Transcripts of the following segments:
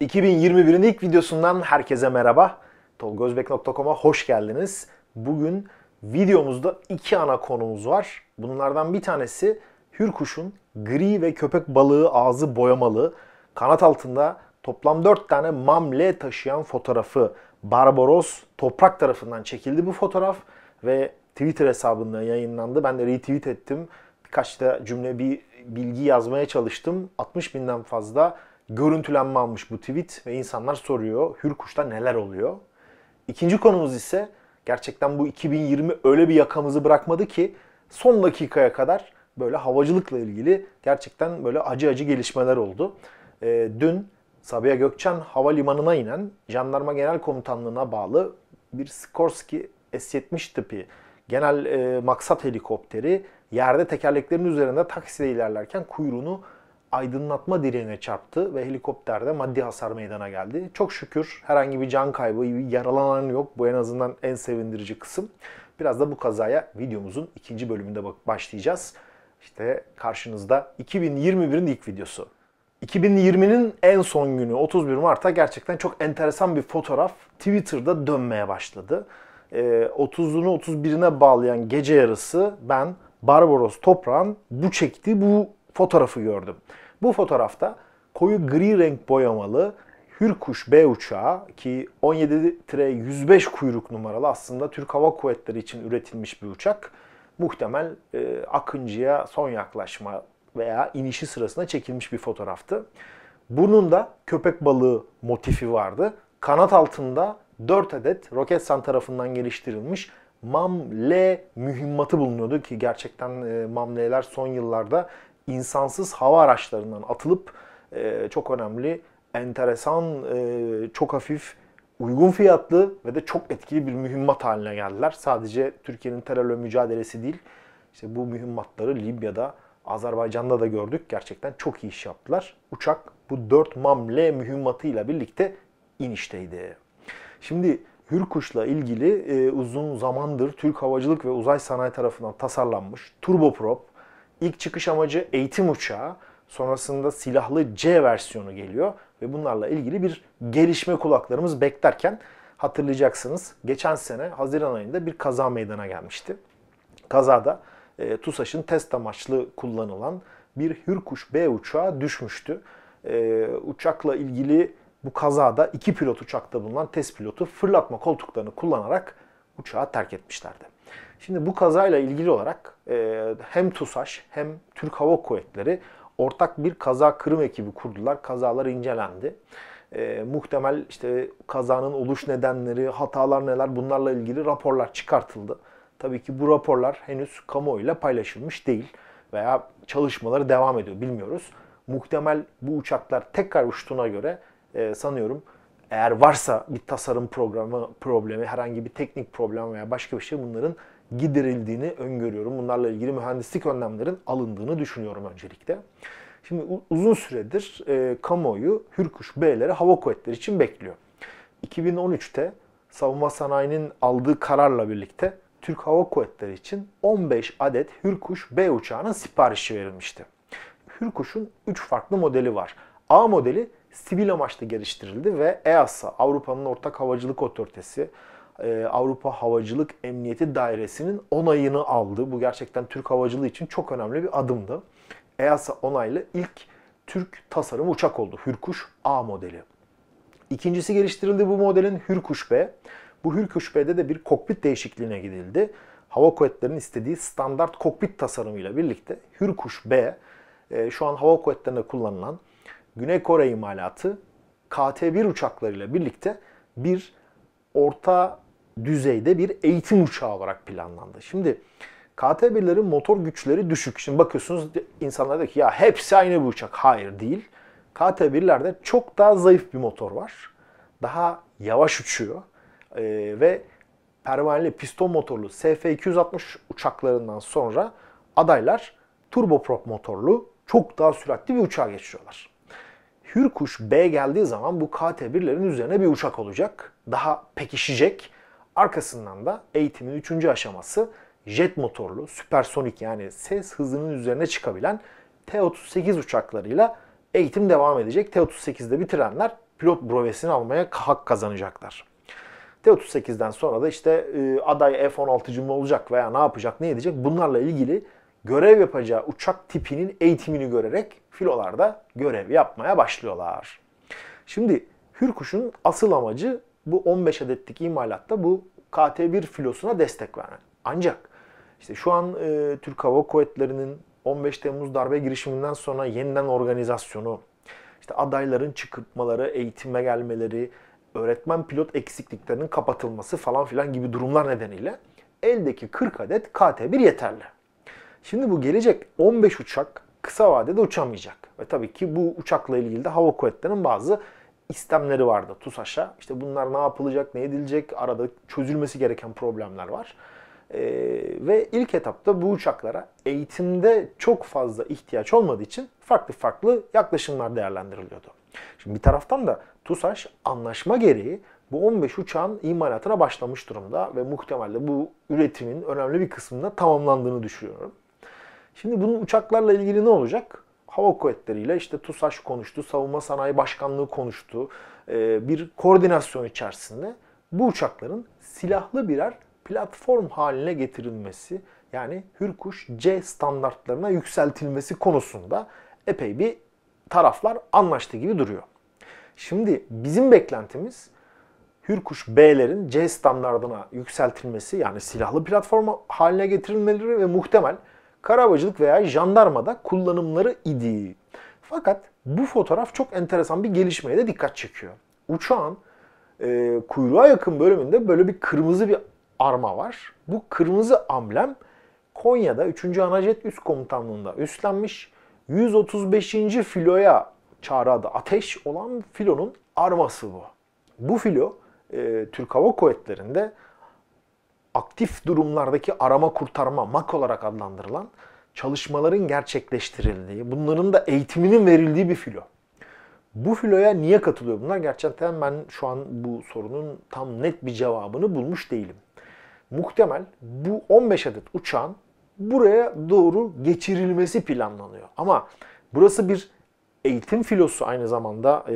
2021'in ilk videosundan herkese merhaba. Tolgozbek.com'a hoş geldiniz. Bugün videomuzda iki ana konumuz var. Bunlardan bir tanesi hürkuşun gri ve köpek balığı ağzı boyamalı kanat altında toplam 4 tane mamle taşıyan fotoğrafı Barbaros Toprak tarafından çekildi bu fotoğraf ve Twitter hesabında yayınlandı. Ben de retweet ettim. Birkaç da cümle bir bilgi yazmaya çalıştım. 60 binden fazla görüntülenme almış bu tweet ve insanlar soruyor Hürkuş'ta neler oluyor? İkinci konumuz ise gerçekten bu 2020 öyle bir yakamızı bırakmadı ki son dakikaya kadar böyle havacılıkla ilgili gerçekten böyle acı acı gelişmeler oldu. E, dün Sabiha Gökçen Havalimanı'na inen Jandarma Genel Komutanlığı'na bağlı bir Skorsky S-70 tipi genel e, maksat helikopteri yerde tekerleklerin üzerinde taksiyle ilerlerken kuyruğunu aydınlatma direğine çarptı ve helikopterde maddi hasar meydana geldi. Çok şükür herhangi bir can kaybı, yaralanan yok. Bu en azından en sevindirici kısım. Biraz da bu kazaya videomuzun ikinci bölümünde başlayacağız. İşte karşınızda 2021'in ilk videosu. 2020'nin en son günü 31 Mart'ta gerçekten çok enteresan bir fotoğraf Twitter'da dönmeye başladı. E, 30'unu 31'ine bağlayan gece yarısı ben Barbaros Toprağ'ın bu çektiği bu fotoğrafı gördüm. Bu fotoğrafta koyu gri renk boyamalı Hürkuş B uçağı ki 17-105 kuyruk numaralı aslında Türk Hava Kuvvetleri için üretilmiş bir uçak. Muhtemel e, Akıncı'ya son yaklaşma veya inişi sırasında çekilmiş bir fotoğraftı. Bunun da köpek balığı motifi vardı. Kanat altında 4 adet Roketsan tarafından geliştirilmiş MAMLE mühimmatı bulunuyordu ki gerçekten e, MAMLE'ler son yıllarda insansız hava araçlarından atılıp e, çok önemli, enteresan, e, çok hafif, uygun fiyatlı ve de çok etkili bir mühimmat haline geldiler. Sadece Türkiye'nin terörle mücadelesi değil, işte bu mühimmatları Libya'da, Azerbaycan'da da gördük. Gerçekten çok iyi iş yaptılar. Uçak bu 4 MAML mühimmatıyla birlikte inişteydi. Şimdi Hürkuş'la ilgili e, uzun zamandır Türk Havacılık ve Uzay Sanayi tarafından tasarlanmış turboprop, İlk çıkış amacı eğitim uçağı, sonrasında silahlı C versiyonu geliyor ve bunlarla ilgili bir gelişme kulaklarımız beklerken hatırlayacaksınız geçen sene Haziran ayında bir kaza meydana gelmişti. Kazada e, TUSAŞ'ın test amaçlı kullanılan bir Hürkuş B uçağı düşmüştü. E, uçakla ilgili bu kazada iki pilot uçakta bulunan test pilotu fırlatma koltuklarını kullanarak uçağı terk etmişlerdi. Şimdi bu kazayla ilgili olarak e, hem TUSAŞ hem Türk Hava Kuvvetleri ortak bir kaza kırım ekibi kurdular. Kazalar incelendi. E, muhtemel işte kazanın oluş nedenleri, hatalar neler bunlarla ilgili raporlar çıkartıldı. Tabii ki bu raporlar henüz kamuoyuyla paylaşılmış değil veya çalışmaları devam ediyor bilmiyoruz. Muhtemel bu uçaklar tekrar uçtuğuna göre e, sanıyorum eğer varsa bir tasarım programı problemi, herhangi bir teknik problem veya başka bir şey bunların giderildiğini öngörüyorum. Bunlarla ilgili mühendislik önlemlerin alındığını düşünüyorum öncelikle. Şimdi uzun süredir e, kamuoyu Hürkuş B'leri hava kuvvetleri için bekliyor. 2013'te savunma sanayinin aldığı kararla birlikte Türk Hava Kuvvetleri için 15 adet Hürkuş B uçağının siparişi verilmişti. Hürkuş'un 3 farklı modeli var. A modeli sivil amaçla geliştirildi ve EASA, Avrupa'nın Ortak Havacılık Otoritesi, e, Avrupa Havacılık Emniyeti Dairesi'nin onayını aldı. Bu gerçekten Türk havacılığı için çok önemli bir adımdı. EASA onaylı ilk Türk tasarım uçak oldu. Hürkuş A modeli. İkincisi geliştirildi bu modelin Hürkuş B. Bu Hürkuş B'de de bir kokpit değişikliğine gidildi. Hava kuvvetlerinin istediği standart kokpit tasarımıyla birlikte Hürkuş B e, şu an hava kuvvetlerinde kullanılan Güney Kore imalatı KT-1 uçaklarıyla birlikte bir orta düzeyde bir eğitim uçağı olarak planlandı. Şimdi KT-1'lerin motor güçleri düşük. Şimdi bakıyorsunuz insanlar diyor ki ya hepsi aynı bu uçak. Hayır değil. KT-1'lerde çok daha zayıf bir motor var. Daha yavaş uçuyor. Ee, ve pervaneli piston motorlu SF-260 uçaklarından sonra adaylar turboprop motorlu çok daha süratli bir uçağa geçiyorlar. Hürkuş B geldiği zaman bu KT-1'lerin üzerine bir uçak olacak. Daha pekişecek Arkasından da eğitimin 3. aşaması jet motorlu, süpersonik yani ses hızının üzerine çıkabilen T-38 uçaklarıyla eğitim devam edecek. T-38'de bitirenler pilot provesini almaya hak kazanacaklar. T-38'den sonra da işte e, aday F-16'cı mı olacak veya ne yapacak, ne edecek bunlarla ilgili görev yapacağı uçak tipinin eğitimini görerek filolarda görev yapmaya başlıyorlar. Şimdi Hürkuş'un asıl amacı bu 15 adetlik imalatta bu KT-1 filosuna destek veren. Ancak işte şu an e, Türk Hava Kuvvetleri'nin 15 Temmuz darbe girişiminden sonra yeniden organizasyonu, işte adayların çıkıpmaları, eğitime gelmeleri, öğretmen pilot eksikliklerinin kapatılması falan filan gibi durumlar nedeniyle eldeki 40 adet KT-1 yeterli. Şimdi bu gelecek 15 uçak kısa vadede uçamayacak. Ve tabii ki bu uçakla ilgili de Hava Kuvvetleri'nin bazı istemleri vardı TUSAŞ'a. İşte bunlar ne yapılacak, ne edilecek, arada çözülmesi gereken problemler var. Ee, ve ilk etapta bu uçaklara eğitimde çok fazla ihtiyaç olmadığı için farklı farklı yaklaşımlar değerlendiriliyordu. Şimdi bir taraftan da TUSAŞ anlaşma gereği bu 15 uçağın imalatına başlamış durumda ve muhtemelde bu üretimin önemli bir kısmında tamamlandığını düşünüyorum. Şimdi bunun uçaklarla ilgili ne olacak? Hava Kuvvetleri işte TUSAŞ konuştu, Savunma Sanayi Başkanlığı konuştu. Ee, bir koordinasyon içerisinde bu uçakların silahlı birer platform haline getirilmesi yani Hürkuş C standartlarına yükseltilmesi konusunda epey bir taraflar anlaştı gibi duruyor. Şimdi bizim beklentimiz Hürkuş B'lerin C standartına yükseltilmesi yani silahlı platform haline getirilmeleri ve muhtemel karavacılık veya jandarmada kullanımları idi. Fakat bu fotoğraf çok enteresan bir gelişmeye de dikkat çekiyor. Uçağın e, kuyruğa yakın bölümünde böyle bir kırmızı bir arma var. Bu kırmızı amblem Konya'da 3. Anajet Üst Komutanlığı'nda üstlenmiş 135. filoya çağrı adı ateş olan filonun arması bu. Bu filo e, Türk Hava Kuvvetleri'nde aktif durumlardaki arama kurtarma MAK olarak adlandırılan çalışmaların gerçekleştirildiği, bunların da eğitiminin verildiği bir filo. Bu filoya niye katılıyor bunlar? Gerçekten ben şu an bu sorunun tam net bir cevabını bulmuş değilim. Muhtemel bu 15 adet uçağın buraya doğru geçirilmesi planlanıyor. Ama burası bir eğitim filosu aynı zamanda e,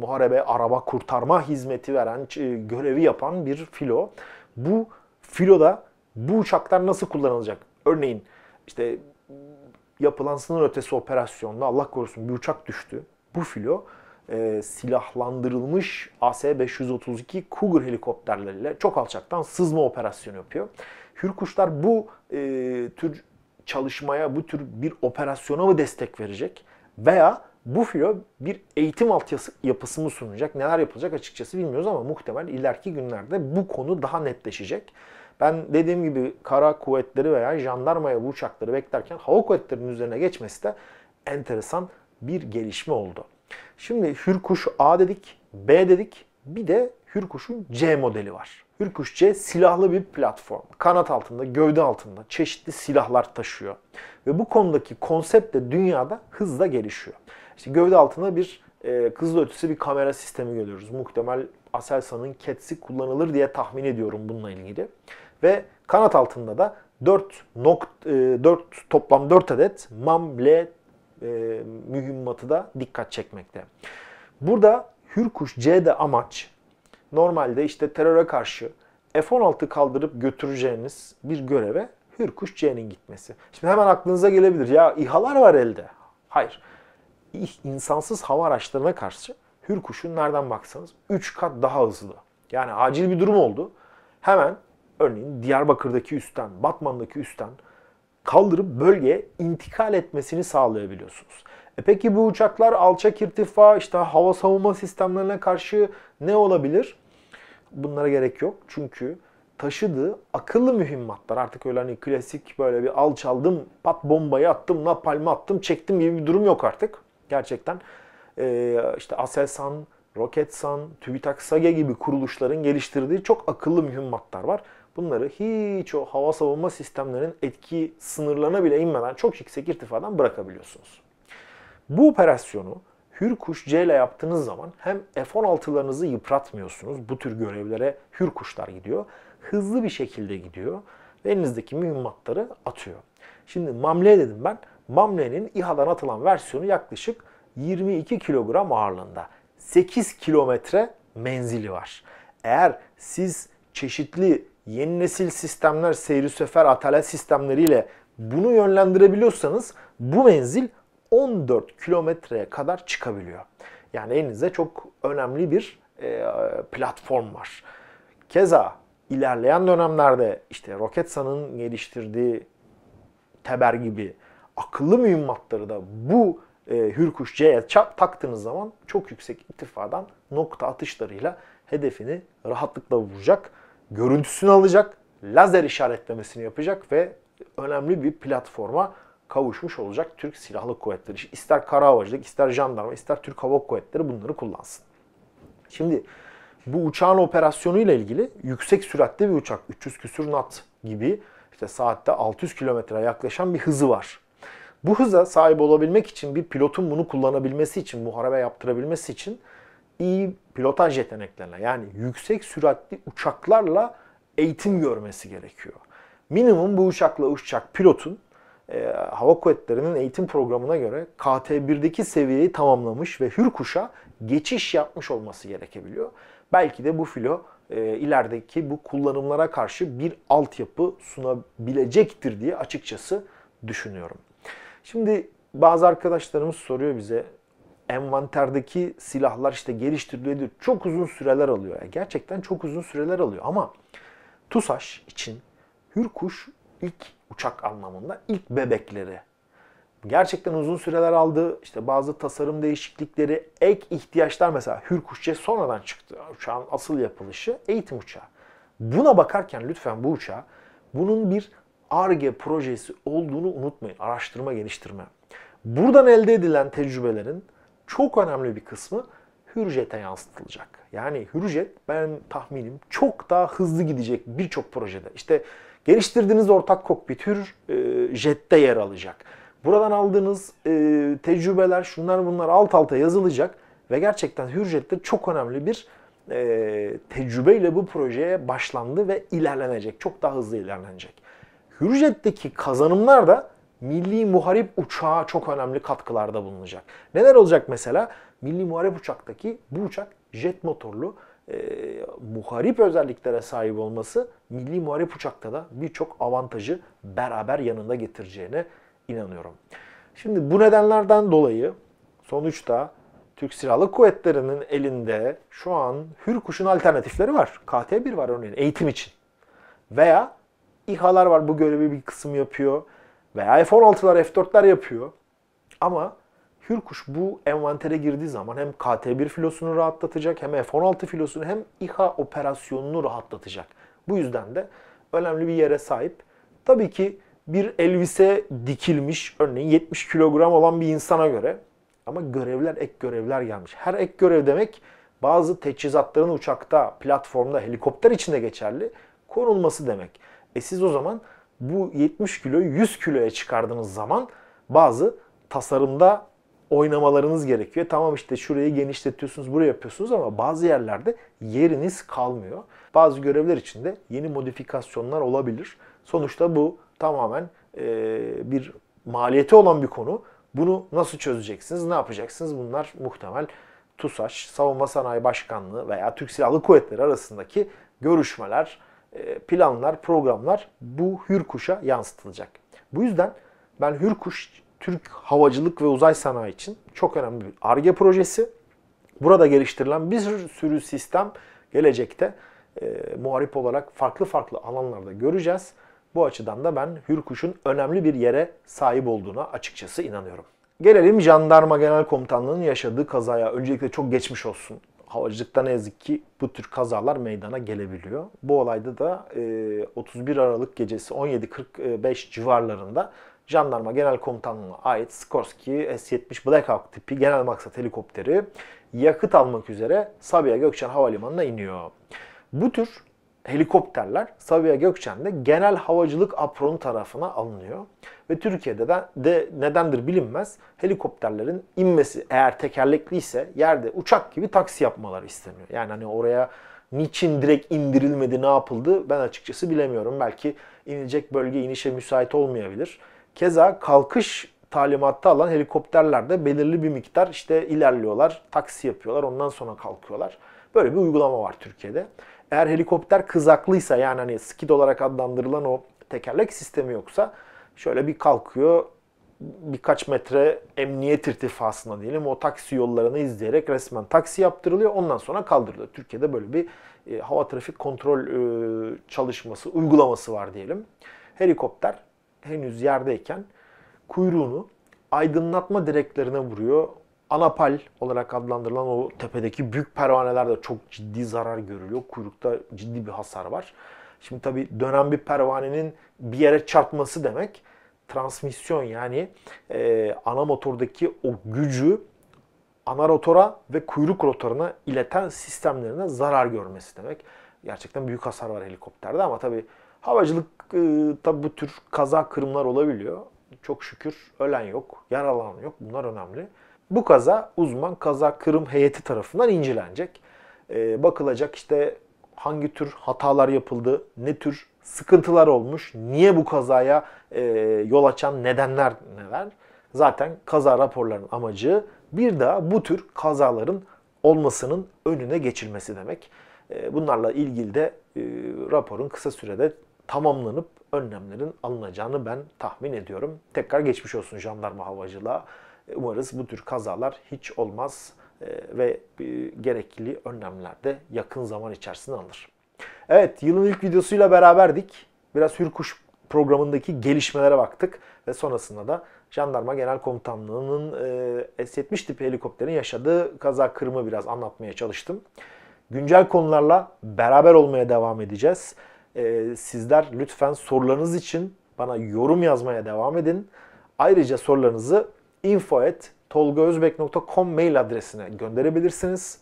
muharebe, araba kurtarma hizmeti veren, e, görevi yapan bir filo bu filoda bu uçaklar nasıl kullanılacak? Örneğin işte yapılan sınır ötesi operasyonda Allah korusun bir uçak düştü. Bu filo e, silahlandırılmış AS-532 Cougar helikopterleriyle çok alçaktan sızma operasyonu yapıyor. Hürkuşlar bu e, tür çalışmaya, bu tür bir operasyona mı destek verecek? Veya bu filo bir eğitim altyapısı mı sunacak, neler yapılacak açıkçası bilmiyoruz ama muhtemel ileriki günlerde bu konu daha netleşecek. Ben dediğim gibi kara kuvvetleri veya jandarmaya bu uçakları beklerken hava kuvvetlerinin üzerine geçmesi de enteresan bir gelişme oldu. Şimdi Hürkuş A dedik, B dedik. Bir de Hürkuş'un C modeli var. Hürkuş C silahlı bir platform. Kanat altında, gövde altında çeşitli silahlar taşıyor. Ve bu konudaki konsept de dünyada hızla gelişiyor. İşte gövde altında bir e, kızıl ötesi bir kamera sistemi görüyoruz. Muhtemel Aselsan'ın Cats'i kullanılır diye tahmin ediyorum bununla ilgili. Ve kanat altında da 4, nokt, e, 4 toplam 4 adet mamble e, mühimmatı da dikkat çekmekte. Burada Hürkuş C'de amaç normalde işte teröre karşı F-16 kaldırıp götüreceğiniz bir göreve Hürkuş C'nin gitmesi. Şimdi hemen aklınıza gelebilir ya İHA'lar var elde. Hayır insansız hava araçlarına karşı Hürkuş'un nereden baksanız 3 kat daha hızlı. Yani acil bir durum oldu. Hemen örneğin Diyarbakır'daki üstten, Batman'daki üstten kaldırıp bölgeye intikal etmesini sağlayabiliyorsunuz. E peki bu uçaklar alçak irtifa, işte hava savunma sistemlerine karşı ne olabilir? Bunlara gerek yok. Çünkü taşıdığı akıllı mühimmatlar artık öyle hani klasik böyle bir alçaldım, pat bombayı attım, napalmi attım, çektim gibi bir durum yok artık. Gerçekten e, işte Aselsan, Roketsan, TÜBİTAK, SAGE gibi kuruluşların geliştirdiği çok akıllı mühimmatlar var. Bunları hiç o hava savunma sistemlerinin etki sınırlarına bile inmeden çok yüksek irtifadan bırakabiliyorsunuz. Bu operasyonu Hürkuş C ile yaptığınız zaman hem F-16'larınızı yıpratmıyorsunuz. Bu tür görevlere Hürkuşlar gidiyor. Hızlı bir şekilde gidiyor ve elinizdeki mühimmatları atıyor. Şimdi mamle dedim ben. Mamle'nin İHA'dan atılan versiyonu yaklaşık 22 kilogram ağırlığında. 8 kilometre menzili var. Eğer siz çeşitli yeni nesil sistemler, seyri sefer, atalet sistemleriyle bunu yönlendirebiliyorsanız bu menzil 14 kilometreye kadar çıkabiliyor. Yani elinizde çok önemli bir e, platform var. Keza ilerleyen dönemlerde işte Roketsan'ın geliştirdiği Teber gibi akıllı mühimmatları da bu e, Hürkuş C'ye çap taktığınız zaman çok yüksek irtifadan nokta atışlarıyla hedefini rahatlıkla vuracak, görüntüsünü alacak, lazer işaretlemesini yapacak ve önemli bir platforma kavuşmuş olacak Türk Silahlı Kuvvetleri. İster kara havacılık, ister jandarma, ister Türk Hava Kuvvetleri bunları kullansın. Şimdi bu uçağın operasyonu ile ilgili yüksek süratli bir uçak, 300 küsür knot gibi işte saatte 600 kilometreye yaklaşan bir hızı var. Bu hıza sahip olabilmek için bir pilotun bunu kullanabilmesi için, muharebe yaptırabilmesi için iyi pilotaj yeteneklerine yani yüksek süratli uçaklarla eğitim görmesi gerekiyor. Minimum bu uçakla uçacak pilotun e, Hava Kuvvetleri'nin eğitim programına göre KT-1'deki seviyeyi tamamlamış ve Hürkuş'a geçiş yapmış olması gerekebiliyor. Belki de bu filo e, ilerideki bu kullanımlara karşı bir altyapı sunabilecektir diye açıkçası düşünüyorum. Şimdi bazı arkadaşlarımız soruyor bize envanterdeki silahlar işte geliştiriliyor. Çok uzun süreler alıyor. Yani gerçekten çok uzun süreler alıyor ama TUSAŞ için Hürkuş ilk uçak anlamında ilk bebekleri. Gerçekten uzun süreler aldı. İşte bazı tasarım değişiklikleri, ek ihtiyaçlar mesela Hürkuşçe sonradan çıktı. Uçağın asıl yapılışı eğitim uçağı. Buna bakarken lütfen bu uçağa bunun bir ARGE projesi olduğunu unutmayın. Araştırma, geliştirme. Buradan elde edilen tecrübelerin çok önemli bir kısmı Hürjet'e yansıtılacak. Yani Hürjet ben tahminim çok daha hızlı gidecek birçok projede. İşte geliştirdiğiniz ortak kokpit Hür e, Jet'te yer alacak. Buradan aldığınız e, tecrübeler şunlar bunlar alt alta yazılacak ve gerçekten Hürjet'te çok önemli bir e, tecrübeyle bu projeye başlandı ve ilerlenecek. Çok daha hızlı ilerlenecek. Hürjet'teki kazanımlar da milli muharip uçağa çok önemli katkılarda bulunacak. Neler olacak mesela? Milli muharip uçaktaki bu uçak jet motorlu e, muharip özelliklere sahip olması milli muharip uçakta da birçok avantajı beraber yanında getireceğine inanıyorum. Şimdi bu nedenlerden dolayı sonuçta Türk Silahlı Kuvvetleri'nin elinde şu an Hürkuş'un alternatifleri var. KT-1 var örneğin eğitim için. Veya İHA'lar var bu görevi bir kısım yapıyor. Veya F-16'lar, F-4'ler yapıyor. Ama Hürkuş bu envantere girdiği zaman hem KT-1 filosunu rahatlatacak hem F-16 filosunu hem İHA operasyonunu rahatlatacak. Bu yüzden de önemli bir yere sahip. Tabii ki bir elbise dikilmiş örneğin 70 kilogram olan bir insana göre ama görevler ek görevler gelmiş. Her ek görev demek bazı teçhizatların uçakta, platformda, helikopter içinde geçerli konulması demek. E siz o zaman bu 70 kiloyu 100 kiloya çıkardığınız zaman bazı tasarımda oynamalarınız gerekiyor. Tamam işte şurayı genişletiyorsunuz, burayı yapıyorsunuz ama bazı yerlerde yeriniz kalmıyor. Bazı görevler için de yeni modifikasyonlar olabilir. Sonuçta bu tamamen e, bir maliyeti olan bir konu. Bunu nasıl çözeceksiniz, ne yapacaksınız? Bunlar muhtemel TUSAŞ, Savunma Sanayi Başkanlığı veya Türk Silahlı Kuvvetleri arasındaki görüşmeler, e, planlar, programlar bu Hürkuş'a yansıtılacak. Bu yüzden ben Hürkuş Türk havacılık ve uzay sanayi için çok önemli bir ARGE projesi. Burada geliştirilen bir sürü sistem gelecekte e, muharip olarak farklı farklı alanlarda göreceğiz. Bu açıdan da ben Hürkuş'un önemli bir yere sahip olduğuna açıkçası inanıyorum. Gelelim Jandarma Genel Komutanlığı'nın yaşadığı kazaya. Öncelikle çok geçmiş olsun havacılıkta ne yazık ki bu tür kazalar meydana gelebiliyor. Bu olayda da 31 e, Aralık gecesi 17.45 civarlarında Jandarma Genel Komutanlığı'na ait Skorsky S-70 Blackhawk tipi genel maksat helikopteri yakıt almak üzere Sabiha Gökçen Havalimanı'na iniyor. Bu tür helikopterler Sabiha Gökçen'de genel havacılık apronu tarafına alınıyor. Ve Türkiye'de de, de nedendir bilinmez helikopterlerin inmesi eğer tekerlekliyse yerde uçak gibi taksi yapmaları isteniyor. Yani hani oraya niçin direkt indirilmedi ne yapıldı ben açıkçası bilemiyorum. Belki inilecek bölge inişe müsait olmayabilir. Keza kalkış talimatı alan helikopterler de belirli bir miktar işte ilerliyorlar, taksi yapıyorlar, ondan sonra kalkıyorlar. Böyle bir uygulama var Türkiye'de. Eğer helikopter kızaklıysa yani hani skid olarak adlandırılan o tekerlek sistemi yoksa şöyle bir kalkıyor birkaç metre emniyet irtifasında diyelim o taksi yollarını izleyerek resmen taksi yaptırılıyor ondan sonra kaldırılıyor. Türkiye'de böyle bir e, hava trafik kontrol e, çalışması uygulaması var diyelim. Helikopter henüz yerdeyken kuyruğunu aydınlatma direklerine vuruyor. Anapal olarak adlandırılan o tepedeki büyük pervanelerde çok ciddi zarar görülüyor. Kuyrukta ciddi bir hasar var. Şimdi tabi dönen bir pervanenin bir yere çarpması demek transmisyon yani e, ana motordaki o gücü ana rotora ve kuyruk rotoruna ileten sistemlerine zarar görmesi demek. Gerçekten büyük hasar var helikopterde ama tabi havacılık e, tabii bu tür kaza kırımlar olabiliyor. Çok şükür ölen yok, yaralanan yok. Bunlar önemli. Bu kaza uzman kaza kırım heyeti tarafından incelenecek. Ee, bakılacak işte hangi tür hatalar yapıldı, ne tür sıkıntılar olmuş, niye bu kazaya e, yol açan nedenler neler. Zaten kaza raporlarının amacı bir daha bu tür kazaların olmasının önüne geçilmesi demek. E, bunlarla ilgili de e, raporun kısa sürede tamamlanıp önlemlerin alınacağını ben tahmin ediyorum. Tekrar geçmiş olsun jandarma havacılığa. Umarız bu tür kazalar hiç olmaz e, ve gerekli önlemler de yakın zaman içerisinde alınır. Evet yılın ilk videosuyla beraberdik. Biraz Hürkuş programındaki gelişmelere baktık ve sonrasında da Jandarma Genel Komutanlığı'nın e, S-70 tipi helikopterin yaşadığı kaza kırımı biraz anlatmaya çalıştım. Güncel konularla beraber olmaya devam edeceğiz. E, sizler lütfen sorularınız için bana yorum yazmaya devam edin. Ayrıca sorularınızı info.tolgaozbek.com mail adresine gönderebilirsiniz.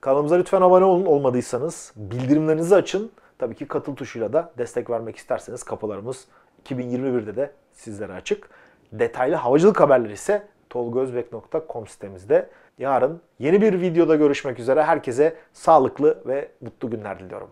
Kanalımıza lütfen abone olun olmadıysanız. Bildirimlerinizi açın. Tabii ki katıl tuşuyla da destek vermek isterseniz kapılarımız 2021'de de sizlere açık. Detaylı havacılık haberleri ise tolgozbek.com sitemizde. Yarın yeni bir videoda görüşmek üzere. Herkese sağlıklı ve mutlu günler diliyorum.